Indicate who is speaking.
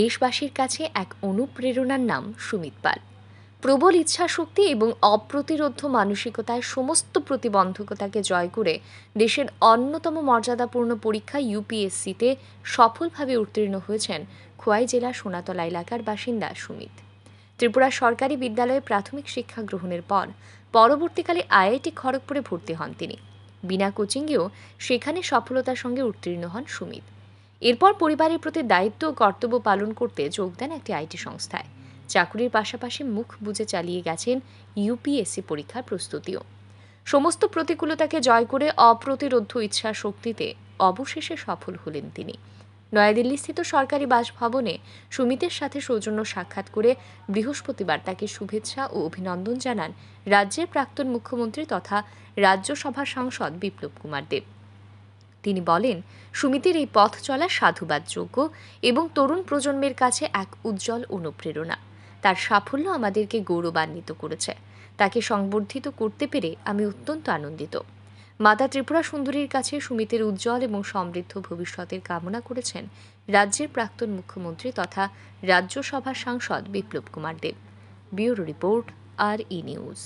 Speaker 1: দেশবাসীর কাছে এক অনুপ্রেরণার নাম সুমিত পাল প্রবল ইচ্ছাশক্তি এবং অপ্রতিরোধ মানসিকতায় সমস্ত প্রতিবন্ধকতাকে জয় করে দেশের অন্যতম মর্যাদাপূর্ণ পরীক্ষা ইউপিএসসিতে সফলভাবে উত্তীর্ণ হয়েছেন খোয়াই জেলা সোনাতলা এলাকার বাসিন্দা সুমিত ত্রিপুরা সরকারি বিদ্যালয়ে প্রাথমিক শিক্ষা গ্রহণের পর পরবর্তীকালে আইআইটি খড়গপুরে ভর্তি হন তিনি বিনা কোচিংয়েও সেখানে সফলতার সঙ্গে উত্তীর্ণ হন সুমিত এরপর পরিবারের প্রতি দায়িত্ব ও কর্তব্য পালন করতে যোগ দেন একটি আইটি সংস্থায় চাকুরির পাশাপাশি মুখ বুঝে চালিয়ে গেছেন ইউপিএসসি পরীক্ষার প্রস্তুতিও সমস্ত প্রতিকূলতাকে জয় করে অপ্রতিরোধ ইচ্ছা শক্তিতে অবশেষে সফল হলেন তিনি নয়াদিল্লিস্থিত সরকারি বাসভবনে সুমিতের সাথে সৌজন্য সাক্ষাৎ করে বৃহস্পতিবার তাকে শুভেচ্ছা ও অভিনন্দন জানান রাজ্যের প্রাক্তন মুখ্যমন্ত্রী তথা রাজ্যসভা সাংসদ বিপ্লব কুমার দেব তিনি বলেন সুমিতির এই পথ চলা সাধুবাদযোগ্য এবং তরুণ প্রজন্মের কাছে এক উজ্জ্বল অনুপ্রেরণা তার সাফল্য আমাদেরকে গৌরবান্বিত করেছে তাকে সংবর্ধিত করতে পেরে আমি অত্যন্ত আনন্দিত মাতা ত্রিপুরা সুন্দরীর কাছে সুমিতের উজ্জ্বল এবং সমৃদ্ধ ভবিষ্যতের কামনা করেছেন রাজ্যের প্রাক্তন মুখ্যমন্ত্রী তথা রাজ্যসভা সাংসদ বিপ্লব কুমার দেব ব্যুরো রিপোর্ট আর ই নিউজ